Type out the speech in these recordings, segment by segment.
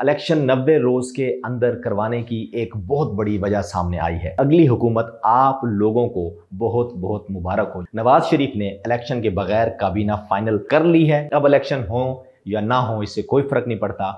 election नब्बे रोज के अंदर करवाने की एक बहुत बड़ी वजह सामने आई है अगली हुकूमत आप लोगों को बहुत बहुत मुबारक हो नवाज शरीफ ने इलेक्शन के बगैर काबीना फाइनल कर ली है अब इलेक्शन हो या ना हो इससे कोई फर्क नहीं पड़ता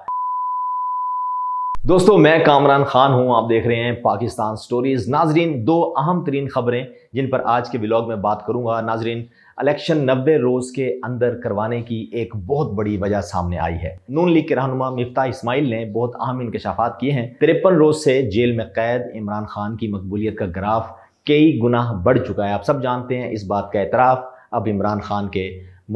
दोस्तों मैं कामरान खान हूं आप देख रहे हैं पाकिस्तान स्टोरीज नाजरीन दो अहम तरीन खबरें जिन पर आज के ब्लॉग में बात करूंगा नाजरीन इलेक्शन नब्बे रोज़ के अंदर करवाने की एक बहुत बड़ी वजह सामने आई है नून लीग के रहनुमा मिफ्ता इस्माइल ने बहुत अहम इंकशाफात किए हैं तिरपन रोज़ से जेल में कैद इमरान खान की मकबूलियत का ग्राफ कई गुना बढ़ चुका है आप सब जानते हैं इस बात का एतराफ़ अब इमरान खान के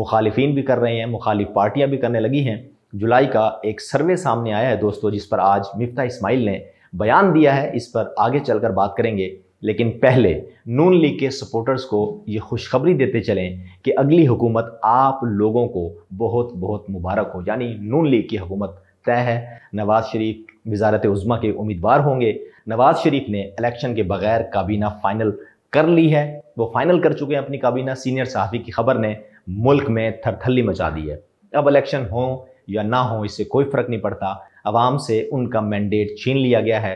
मुखालफी भी कर रहे हैं मुखालिफ पार्टियाँ भी करने लगी हैं जुलाई का एक सर्वे सामने आया है दोस्तों जिस पर आज मिफ्ता इस्माइल ने बयान दिया है इस पर आगे चलकर बात करेंगे लेकिन पहले नून लीग के सपोर्टर्स को ये खुशखबरी देते चलें कि अगली हुकूमत आप लोगों को बहुत बहुत मुबारक हो यानी नून लीग की हुकूमत तय है नवाज शरीफ वजारत उज़मा के उम्मीदवार होंगे नवाज शरीफ ने इलेक्शन के बगैर काबीना फाइनल कर ली है वो फाइनल कर चुके हैं अपनी काबीना सीनियर सहाफ़ी की खबर ने मुल्क में थरथली मचा दी है अब इलेक्शन हों या ना हो इससे कोई फ़र्क नहीं पड़ता आवाम से उनका मैंडेट छीन लिया गया है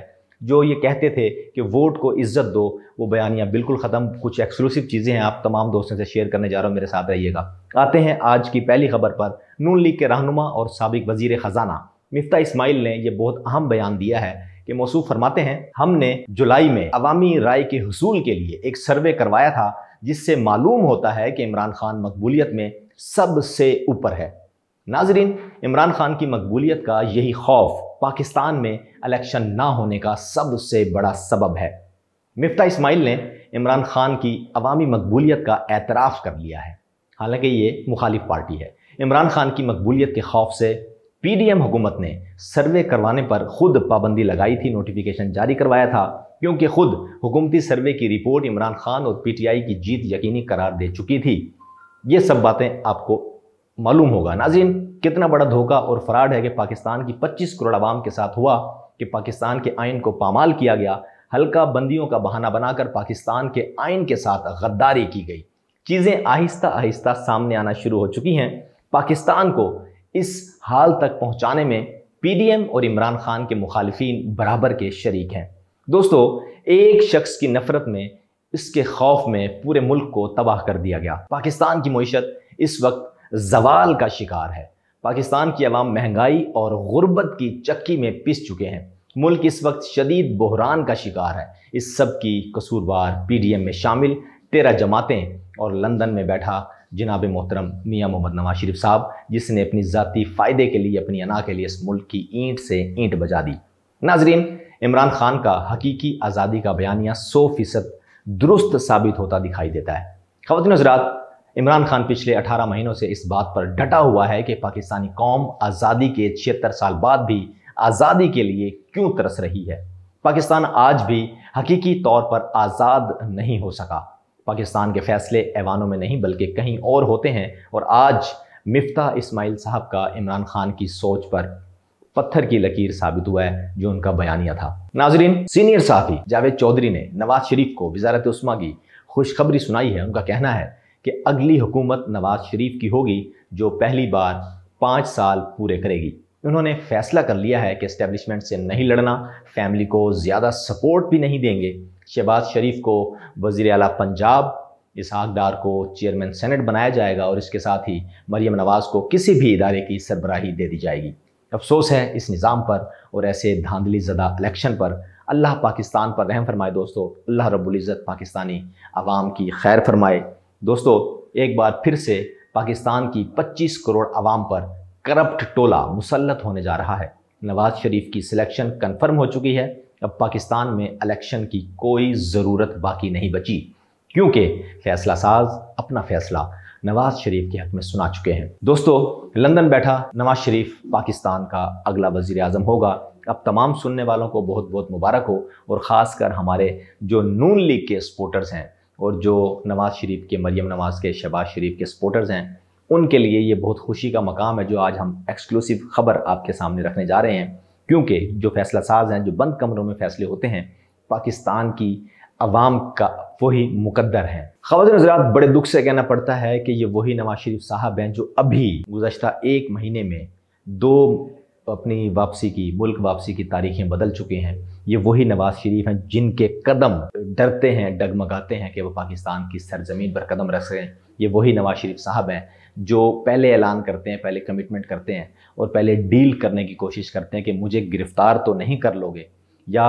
जो ये कहते थे कि वोट को इज्जत दो वो बयानियाँ बिल्कुल ख़त्म कुछ एक्सक्लूसिव चीज़ें हैं आप तमाम दोस्तों से शेयर करने जा रहा हूँ मेरे साथ रहिएगा आते हैं आज की पहली खबर पर नून लीग के रहनुमा और सबक वजीर ख़जाना मिफ्ता इसमाइल ने यह बहुत अहम बयान दिया है कि मौसू फरमाते हैं हमने जुलाई में अवामी राय के हसूल के लिए एक सर्वे करवाया था जिससे मालूम होता है कि इमरान खान मकबूलियत में सबसे ऊपर है नाजरीन इमरान खान की मकबूलियत का यही खौफ पाकिस्तान में इलेक्शन ना होने का सबसे बड़ा सबब है मिफ्ता इस्माइल ने इमरान खान की अवामी मकबूलीत का एतराफ़ कर लिया है हालांकि ये मुखालिफ पार्टी है इमरान खान की मकबूलीत के खौफ से पी डी एम हुकूमत ने सर्वे करवाने पर खुद पाबंदी लगाई थी नोटिफिकेशन जारी करवाया था क्योंकि खुद हुकूमती सर्वे की रिपोर्ट इमरान खान और पी टी आई की जीत यकीनी करार दे चुकी थी ये सब बातें आपको मालूम होगा नाजिन कितना बड़ा धोखा और फ्राड है कि पाकिस्तान की 25 करोड़ आवाम के साथ हुआ कि पाकिस्तान के आइन को पामाल किया गया हल्का बंदियों का बहाना बनाकर पाकिस्तान के आइन के साथ गद्दारी की गई चीज़ें आहिस्ता आहिस्ता सामने आना शुरू हो चुकी हैं पाकिस्तान को इस हाल तक पहुंचाने में पीडीएम और इमरान खान के मुखालफी बराबर के शरीक हैं दोस्तों एक शख्स की नफरत में इसके खौफ में पूरे मुल्क को तबाह कर दिया गया पाकिस्तान की मीशत इस वक्त जवाल का शिकार है पाकिस्तान की आवाम महंगाई और गुर्बत की चक्की में पिस चुके हैं मुल्क इस वक्त शदीद बहरान का शिकार है इस सब की कसूरवार पीडीएम में शामिल तेरह जमातें और लंदन में बैठा जनाब मोहतरम मियाँ मोहम्मद नवाज शरीफ साहब जिसने अपनी जतीी फ़ायदे के लिए अपनी अना के लिए इस मुल्क की ईंट से ईंट बजा दी नाजरीन इमरान खान का हकीकी आज़ादी का बयानिया सौ फ़ीसद दुरुस्त साबित होता दिखाई देता है खबर हजरात इमरान खान पिछले 18 महीनों से इस बात पर डटा हुआ है कि पाकिस्तानी कौम आज़ादी के छिहत्तर साल बाद भी आज़ादी के लिए क्यों तरस रही है पाकिस्तान आज भी हकीकी तौर पर आज़ाद नहीं हो सका पाकिस्तान के फैसले ऐवानों में नहीं बल्कि कहीं और होते हैं और आज मिफ्ता इस्माइल साहब का इमरान खान की सोच पर पत्थर की लकीर साबित हुआ है जो उनका बयानिया था नाजरीन सीनियर साथी जावेद चौधरी ने नवाज शरीफ को वजारत उस्मा की खुशखबरी सुनाई है उनका कहना है कि अगली हुकूमत नवाज शरीफ की होगी जो पहली बार पाँच साल पूरे करेगी उन्होंने फैसला कर लिया है कि इस्टेब्लिशमेंट से नहीं लड़ना फैमिली को ज़्यादा सपोर्ट भी नहीं देंगे शहबाज शरीफ को वज़ी अला पंजाब इसहाक को चेयरमैन सेनेट बनाया जाएगा और इसके साथ ही मरीम नवाज़ को किसी भी इदारे की सरबराही दे दी जाएगी अफसोस है इस निज़ाम पर और ऐसे धांधली ज़दा इलेक्शन पर अल्लाह पाकिस्तान पर रहम फरमाए दोस्तों अल्लाह रबुल्जत पाकिस्तानी आवाम की खैर फरमाए दोस्तों एक बार फिर से पाकिस्तान की 25 करोड़ आवाम पर करप्ट टोला मुसलत होने जा रहा है नवाज शरीफ की सिलेक्शन कन्फर्म हो चुकी है अब पाकिस्तान में इलेक्शन की कोई ज़रूरत बाकी नहीं बची क्योंकि फैसला साज अपना फैसला नवाज शरीफ के हक में सुना चुके हैं दोस्तों लंदन बैठा नवाज शरीफ पाकिस्तान का अगला वजीर अजम होगा अब तमाम सुनने वालों को बहुत बहुत मुबारक हो और ख़ास हमारे जो नून लीग के सपोर्टर्स हैं और जो नवाज़ शरीफ के मरीम नवाज़ के शहबाज शरीफ के सपोर्टर्स हैं उनके लिए ये बहुत खुशी का मकाम है जो आज हम एक्सक्लूसिव खबर आपके सामने रखने जा रहे हैं क्योंकि जो फैसला साज हैं जो बंद कमरों में फैसले होते हैं पाकिस्तान की अवाम का वही मुकद्दर है खबर नजरात बड़े दुख से कहना पड़ता है कि ये वही नवाज शरीफ साहब हैं जो अभी गुजशत एक महीने में दो अपनी वापसी की मुल्क वापसी की तारीखें बदल चुके हैं ये वही नवाज शरीफ हैं जिनके कदम डरते हैं डगमगाते हैं कि वो पाकिस्तान की सरजमीन पर कदम रख सकें ये वही नवाज शरीफ साहब हैं जो पहले ऐलान करते हैं पहले कमिटमेंट करते हैं और पहले डील करने की कोशिश करते हैं कि मुझे गिरफ़्तार तो नहीं कर लोगे या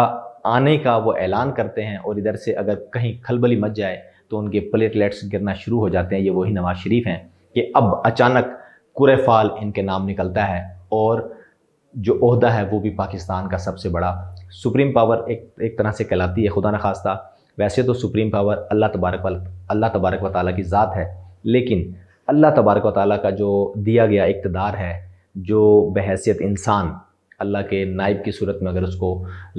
आने का वो ऐलान करते हैं और इधर से अगर कहीं खलबली मच जाए तो उनके प्लेटलेट्स गिरना शुरू हो जाते हैं ये वही नवाज शरीफ हैं कि अब अचानक कुरफाल इनके नाम निकलता है और जो अहदा है वो भी पाकिस्तान का सबसे बड़ा सुप्रीम पावर एक एक तरह से कहलाती है खुदा न खास्ता वैसे तो सुप्रीम पावर अल्लाह तबारक अल्लाह तबारक व ताली की ज़ात है लेकिन अल्लाह तबारक व ताली का जो दिया गया इकतदार है जो बहसीत इंसान अल्लाह के नायब की सूरत में अगर उसको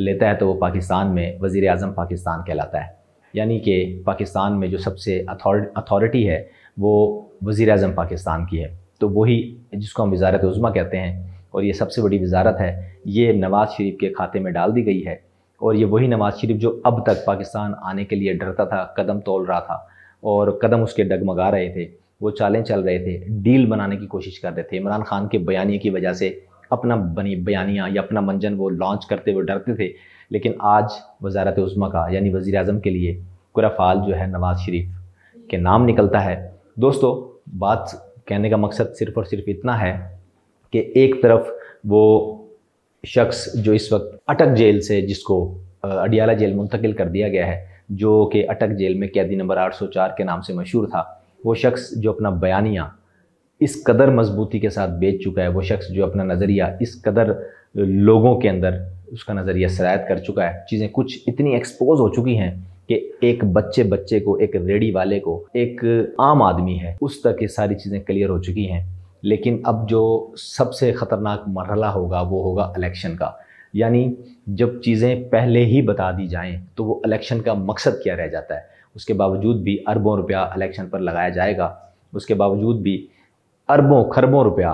लेता है तो वो पाकिस्तान में वज़ी अजम पाकिस्तान कहलाता है यानी कि पाकिस्तान में जो सबसे अथॉरिटी है वो वज़ी अजम पाकिस्तान की है तो वही जिसको हम वजारत उज़मा कहते हैं और ये सबसे बड़ी वजारत है ये नवाज़ शरीफ के खाते में डाल दी गई है और ये वही नवाज़ शरीफ जो अब तक पाकिस्तान आने के लिए डरता था कदम तोल रहा था और कदम उसके डगमगा रहे थे वो चालें चल रहे थे डील बनाने की कोशिश कर रहे थे इमरान खान के बयानी की वजह से अपना बनी बयानियाँ या अपना मंजन वो लॉन्च करते हुए डरते थे लेकिन आज वजारत उज़मा का यानी वज़ी अजम के लिए कुरफ़ाल जो है नवाज़ शरीफ के नाम निकलता है दोस्तों बात कहने का मकसद सिर्फ़ और सिर्फ इतना है कि एक तरफ वो शख्स जो इस वक्त अटक जेल से जिसको अडियाला जेल मुंतकिल कर दिया गया है जो कि अटक जेल में कैदी नंबर 804 के नाम से मशहूर था वो शख्स जो अपना बयानिया इस कदर मजबूती के साथ बेच चुका है वो शख्स जो अपना नज़रिया इस कदर लोगों के अंदर उसका नज़रिया शरायत कर चुका है चीज़ें कुछ इतनी एक्सपोज हो चुकी हैं कि एक बच्चे बच्चे को एक रेडी वाले को एक आम आदमी है उस तक ये सारी चीज़ें क्लियर हो चुकी हैं लेकिन अब जो सबसे ख़तरनाक मरहला होगा वो होगा इलेक्शन का यानी जब चीज़ें पहले ही बता दी जाएं तो वो इलेक्शन का मकसद क्या रह जाता है उसके बावजूद भी अरबों रुपया इलेक्शन पर लगाया जाएगा उसके बावजूद भी अरबों खरबों रुपया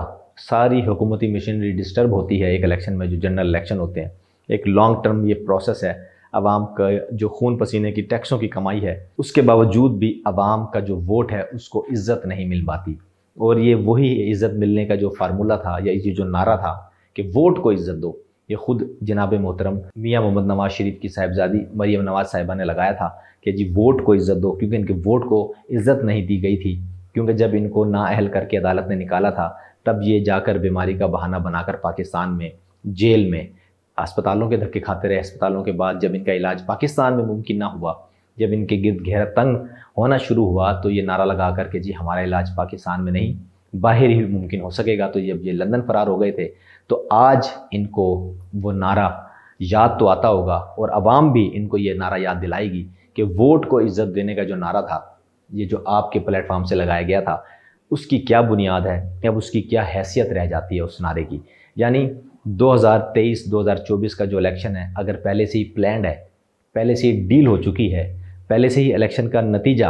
सारी हुकूमती मशीनरी डिस्टर्ब होती है एक इलेक्शन में जो जनरल इलेक्शन होते हैं एक लॉन्ग टर्म ये प्रोसेस है आवाम का जो खून पसीने की टैक्सों की कमाई है उसके बावजूद भी आवाम का जो वोट है उसको इज़्ज़त नहीं मिल पाती और ये वही इज़्ज़त मिलने का जो फार्मूला था या ये जो नारा था कि वोट को इज़्ज़त दो ये खुद जनाब मोहतरम मियाँ मोहम्मद नवाज़ शरीफ की साहेबजादी मरियम नवाज़ साहिबा ने लगाया था कि जी वोट को इज़्ज़त दो क्योंकि इनके वोट को इज़्ज़त नहीं दी गई थी क्योंकि जब इनको नाअहल करके अदालत ने निकाला था तब ये जाकर बीमारी का बहाना बनाकर पाकिस्तान में जेल में अस्पतालों के धक्के खाते रहे अस्पतालों के बाद जब इनका इलाज पाकिस्तान में मुमकिन ना हुआ जब इनके गिर्द घेरा तंग होना शुरू हुआ तो ये नारा लगा करके जी हमारा इलाज पाकिस्तान में नहीं बाहर ही मुमकिन हो सकेगा तो जब ये लंदन फरार हो गए थे तो आज इनको वो नारा याद तो आता होगा और आवाम भी इनको ये नारा याद दिलाएगी कि वोट को इज़्ज़त देने का जो नारा था ये जो आपके प्लेटफॉर्म से लगाया गया था उसकी क्या बुनियाद है अब उसकी क्या हैसियत रह जाती है उस नारे की यानी 2023-2024 का जो इलेक्शन है अगर पहले से ही प्लान है पहले से ही डील हो चुकी है पहले से ही इलेक्शन का नतीजा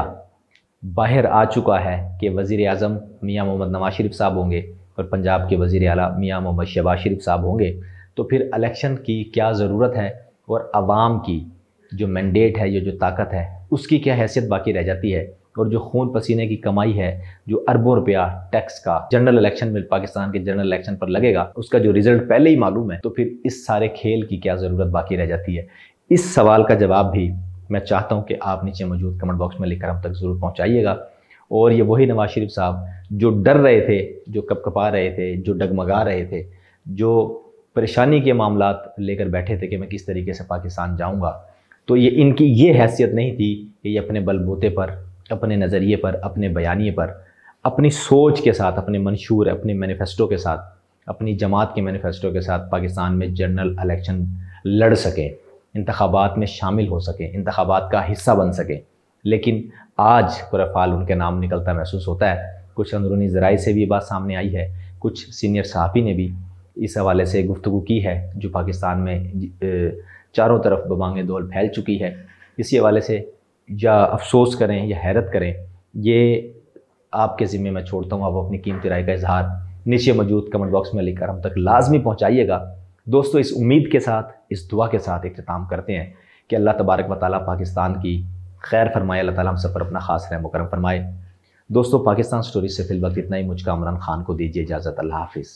बाहर आ चुका है कि वज़ी अजम मियाँ मोहम्मद नवाज शरीफ साहब होंगे और पंजाब के वज़ी अला मियाँ मोहम्मद शहबाज शरीफ साहब होंगे तो फिर इलेक्शन की क्या ज़रूरत है और आवाम की जो मैंडेट है ये जो ताकत है उसकी क्या हैसियत बाकी रह जाती है और जो खून पसीने की कमाई है जो अरबों रुपया टैक्स का जनरल इलेक्शन में पाकिस्तान के जनरल इलेक्शन पर लगेगा उसका जो रिजल्ट पहले ही मालूम है तो फिर इस सारे खेल की क्या ज़रूरत बाकी रह जाती है इस सवाल का जवाब भी मैं चाहता हूँ कि आप नीचे मौजूद कमेंट बॉक्स में लिखकर हम तक ज़रूर पहुँचाइएगा और ये वही नवाज शरीफ साहब जो डर रहे थे जो कपकपा रहे थे जो डगमगा रहे थे जो परेशानी के मामला लेकर बैठे थे कि मैं किस तरीके से पाकिस्तान जाऊँगा तो ये इनकी ये हैसियत नहीं थी कि ये अपने बलबूते पर अपने नज़रिए पर अपने बयानी पर अपनी सोच के साथ अपने मंशूर अपने मैनिफेस्टो के साथ अपनी जमात के मैनिफेस्टो के साथ पाकिस्तान में जनरल इलेक्शन लड़ सकें इंतबात में शामिल हो सकें इंतबात का हिस्सा बन सकें लेकिन आज कुरफाल उनके नाम निकलता महसूस होता है कुछ अंदरूनी ज़राए से भी बात सामने आई है कुछ सीनियर सहाफ़ी ने भी इस हवाले से गुफ्तु की है जो पाकिस्तान में चारों तरफ बबांग दौल फैल चुकी है इसी हवाले से या अफसोस करें या हैरत करें ये आपके ज़िम्मे में छोड़ता हूँ आप अपनी कीमती राय का इजहार नीचे मौजूद कमेंट बॉक्स में लिखकर हम तक लाजमी पहुँचाइएगा दोस्तों इस उम्मीद के साथ इस दुआ के साथ अख्ताम करते हैं कि अल्लाह तबारक व ताली पाकिस्तान की खैर फरमाए अल्लाह ताली हम सब पर अपना ख़ास रहम करम फरमाए दोस्तों पाकिस्तान स्टोरी से फिल वक्त इतना ही मुझका अमरान खान को दीजिए इजाज़त अल्लाह हाफिज़